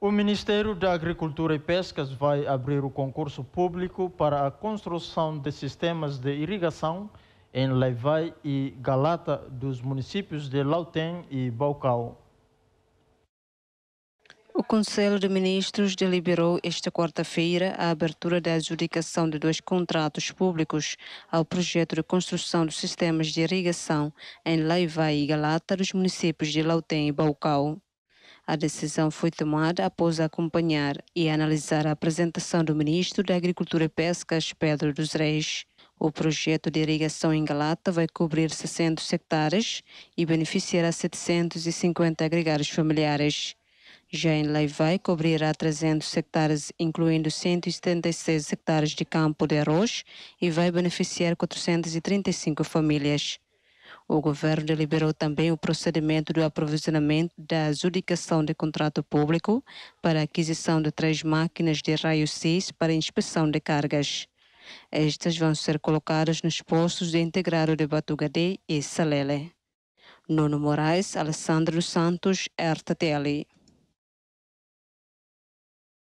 O Ministério da Agricultura e Pescas vai abrir o concurso público para a construção de sistemas de irrigação em Leivai e Galata dos municípios de Lautem e Balcau. O Conselho de Ministros deliberou esta quarta-feira a abertura da adjudicação de dois contratos públicos ao projeto de construção dos sistemas de irrigação em Leivai e Galata dos municípios de Lautem e Balcau. A decisão foi tomada após acompanhar e analisar a apresentação do ministro da Agricultura e Pescas, Pedro dos Reis. O projeto de irrigação em Galata vai cobrir 600 hectares e beneficiará 750 agregados familiares. Já em Laivai, cobrirá 300 hectares, incluindo 176 hectares de campo de arroz e vai beneficiar 435 famílias. O governo deliberou também o procedimento do aprovisionamento da adjudicação de contrato público para aquisição de três máquinas de raio 6 para inspeção de cargas. Estas vão ser colocadas nos postos de integrado de Batugadé e Salele. Nuno Moraes, Alessandro Santos, RTTL.